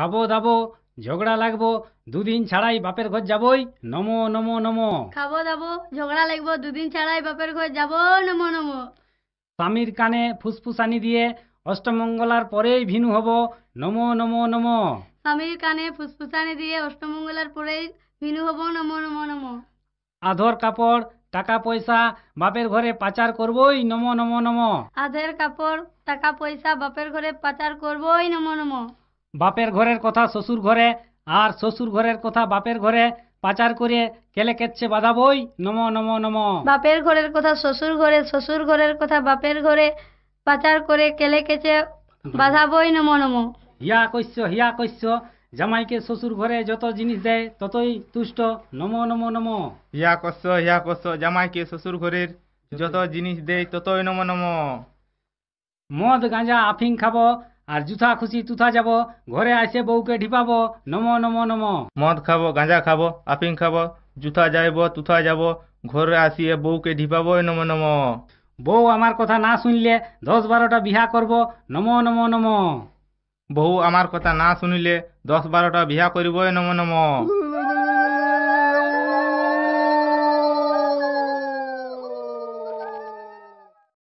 খাবো দাবো ঝগড়া লাগবো দুদিন ছাড়াই বাপের ঘর যাবই নমো নমো নমো খাবো দাবো ঝগড়া লাগবো দুদিন ছাড়াই বাপের ঘর যাবো নমো নমো স্বামীর কানে ফুসফুসানি দিয়ে অষ্টমঙ্গলার পরেই ভিনু হব নমো নমো নমো স্বামীর কানে ফুসফুসানি দিয়ে অষ্টমঙ্গলার পরেই ভিনু হব নমো নমো নমো আধর কাপড় টাকা পয়সা বাপের ঘরে পাচার করবই নমো নমো নমো আধের কাপড় টাকা পয়সা বাপের ঘরে পাচার করবই নমো নমো বাপের ঘরের কথা শ্বশুর ঘরে আর শ্বশুর ঘরের কথা বাপের ঘরে পাচার করে কেলে কেচ্ছে বাঁধাবই নম নম নম বাপের ঘরের কথা শ্বশুর ঘরে শ্বশুর ঘরের কথা বাপের ঘরে পাচার করে কেলে কেচে বই নম নম হিয়া কৈশ হিয়া কৈশ জামাইকে শ্বশুর ঘরে যত জিনিস দেয় ততই তুষ্ট নম নম নম হিয়া কস্য হিয়া কস্য জামাইকে শ্বশুর ঘরের যত জিনিস দেয় ততই নম নম মদ গাঁজা আফিং খাবো আর জুথা খুশি তুথা যাব ঘরে আইসে বউকে ঢিপাব নম নম নম মদ খাব গাঁজা খাব আপিং খাব জুথা যাইব তুথা যাব ঘরে আসি আসিয়ে বউকে ঢিপাবো নম নম বউ আমার কথা না শুনলে দশ বারোটা বিহা করব নম নম নম বউ আমার কথা না শুনিলে দশ বারোটা বিহা করব নম নম